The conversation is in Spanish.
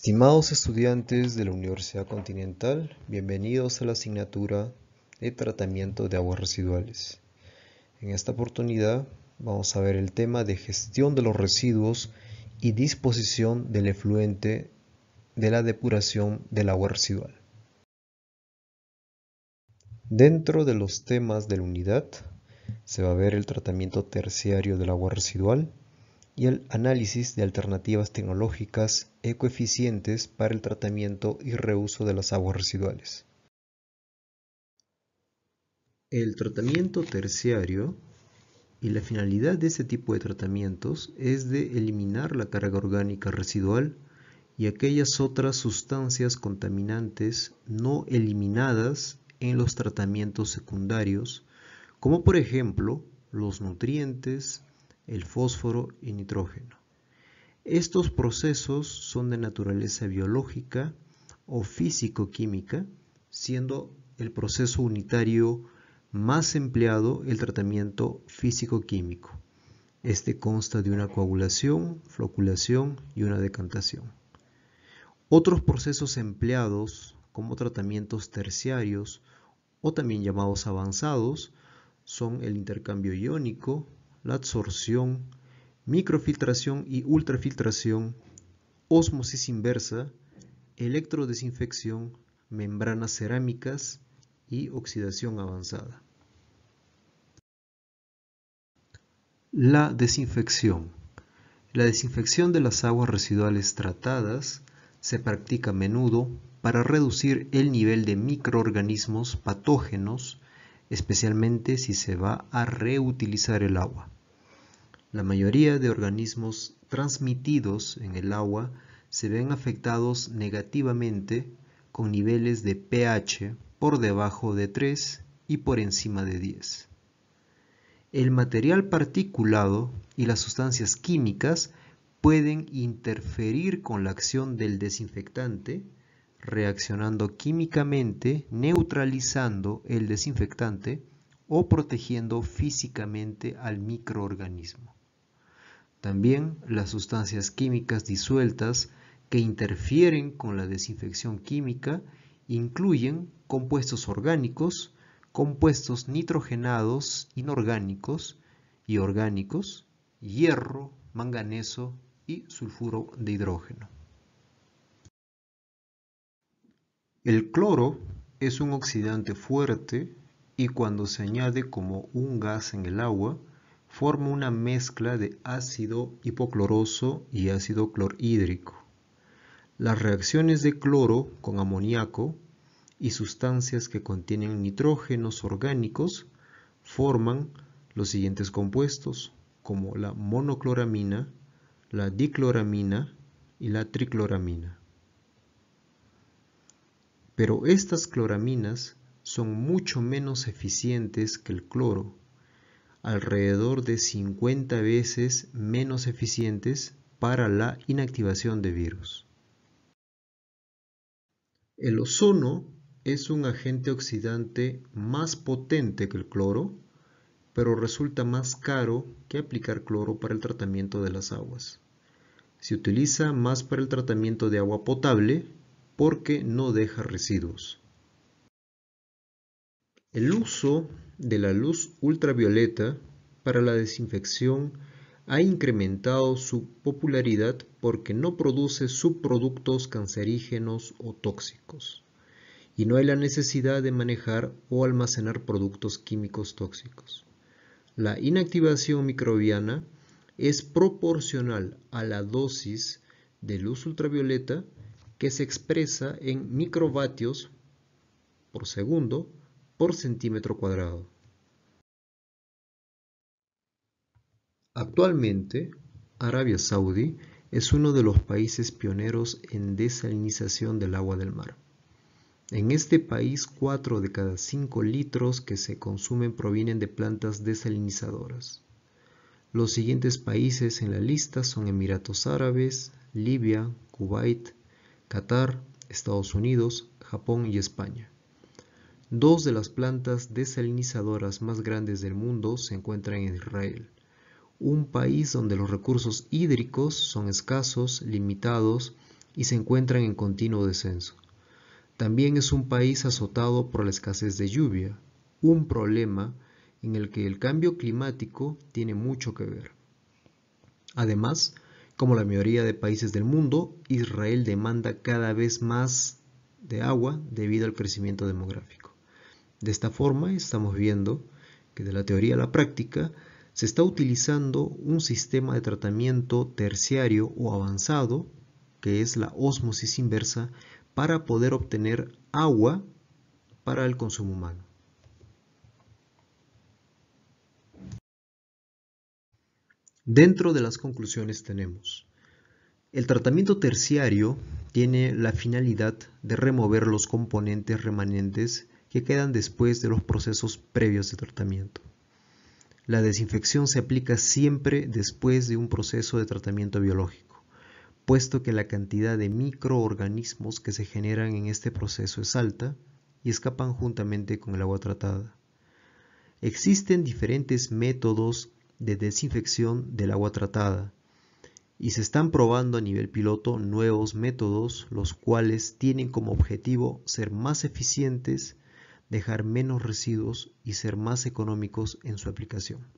Estimados estudiantes de la Universidad Continental, bienvenidos a la asignatura de tratamiento de aguas residuales. En esta oportunidad vamos a ver el tema de gestión de los residuos y disposición del efluente de la depuración del agua residual. Dentro de los temas de la unidad se va a ver el tratamiento terciario del agua residual, y el análisis de alternativas tecnológicas ecoeficientes para el tratamiento y reuso de las aguas residuales. El tratamiento terciario y la finalidad de este tipo de tratamientos es de eliminar la carga orgánica residual y aquellas otras sustancias contaminantes no eliminadas en los tratamientos secundarios, como por ejemplo los nutrientes, el fósforo y nitrógeno. Estos procesos son de naturaleza biológica o físico-química, siendo el proceso unitario más empleado el tratamiento físico-químico. Este consta de una coagulación, floculación y una decantación. Otros procesos empleados como tratamientos terciarios o también llamados avanzados son el intercambio iónico, la adsorción, microfiltración y ultrafiltración, osmosis inversa, electrodesinfección, membranas cerámicas y oxidación avanzada. La desinfección. La desinfección de las aguas residuales tratadas se practica a menudo para reducir el nivel de microorganismos patógenos, especialmente si se va a reutilizar el agua. La mayoría de organismos transmitidos en el agua se ven afectados negativamente con niveles de pH por debajo de 3 y por encima de 10. El material particulado y las sustancias químicas pueden interferir con la acción del desinfectante, reaccionando químicamente, neutralizando el desinfectante o protegiendo físicamente al microorganismo. También las sustancias químicas disueltas que interfieren con la desinfección química incluyen compuestos orgánicos, compuestos nitrogenados inorgánicos y orgánicos, hierro, manganeso y sulfuro de hidrógeno. El cloro es un oxidante fuerte y cuando se añade como un gas en el agua, forma una mezcla de ácido hipocloroso y ácido clorhídrico. Las reacciones de cloro con amoníaco y sustancias que contienen nitrógenos orgánicos forman los siguientes compuestos, como la monocloramina, la dicloramina y la tricloramina. Pero estas cloraminas son mucho menos eficientes que el cloro, alrededor de 50 veces menos eficientes para la inactivación de virus. El ozono es un agente oxidante más potente que el cloro, pero resulta más caro que aplicar cloro para el tratamiento de las aguas. Se utiliza más para el tratamiento de agua potable porque no deja residuos. El uso de la luz ultravioleta para la desinfección ha incrementado su popularidad porque no produce subproductos cancerígenos o tóxicos y no hay la necesidad de manejar o almacenar productos químicos tóxicos. La inactivación microbiana es proporcional a la dosis de luz ultravioleta que se expresa en microvatios por segundo por centímetro cuadrado. Actualmente, Arabia Saudí es uno de los países pioneros en desalinización del agua del mar. En este país, 4 de cada 5 litros que se consumen provienen de plantas desalinizadoras. Los siguientes países en la lista son Emiratos Árabes, Libia, Kuwait, Qatar, Estados Unidos, Japón y España. Dos de las plantas desalinizadoras más grandes del mundo se encuentran en Israel, un país donde los recursos hídricos son escasos, limitados y se encuentran en continuo descenso. También es un país azotado por la escasez de lluvia, un problema en el que el cambio climático tiene mucho que ver. Además, como la mayoría de países del mundo, Israel demanda cada vez más de agua debido al crecimiento demográfico. De esta forma estamos viendo que de la teoría a la práctica se está utilizando un sistema de tratamiento terciario o avanzado, que es la ósmosis inversa, para poder obtener agua para el consumo humano. Dentro de las conclusiones tenemos, el tratamiento terciario tiene la finalidad de remover los componentes remanentes que quedan después de los procesos previos de tratamiento. La desinfección se aplica siempre después de un proceso de tratamiento biológico, puesto que la cantidad de microorganismos que se generan en este proceso es alta y escapan juntamente con el agua tratada. Existen diferentes métodos de desinfección del agua tratada y se están probando a nivel piloto nuevos métodos los cuales tienen como objetivo ser más eficientes dejar menos residuos y ser más económicos en su aplicación.